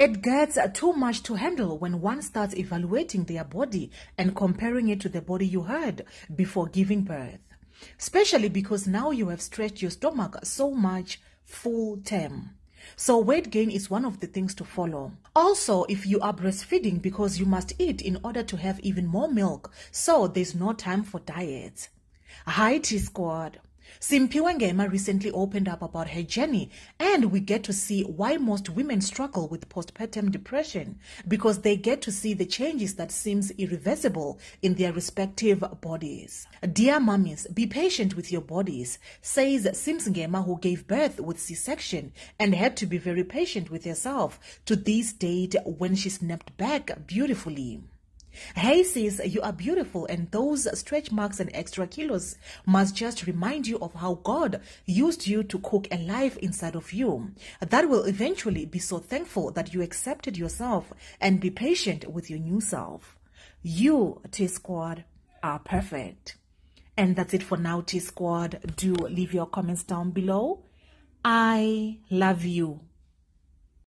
It gets too much to handle when one starts evaluating their body and comparing it to the body you had before giving birth, especially because now you have stretched your stomach so much full term. So weight gain is one of the things to follow. Also, if you are breastfeeding because you must eat in order to have even more milk, so there's no time for diets. Hi T Squad. Simpiwengema recently opened up about her journey, and we get to see why most women struggle with postpartum depression because they get to see the changes that seems irreversible in their respective bodies. Dear mummies, be patient with your bodies, says Sims who gave birth with C-section and had to be very patient with herself to this date when she snapped back beautifully. Hey sis, you are beautiful, and those stretch marks and extra kilos must just remind you of how God used you to cook a life inside of you. That will eventually be so thankful that you accepted yourself and be patient with your new self. You, T Squad, are perfect. And that's it for now, T Squad. Do leave your comments down below. I love you.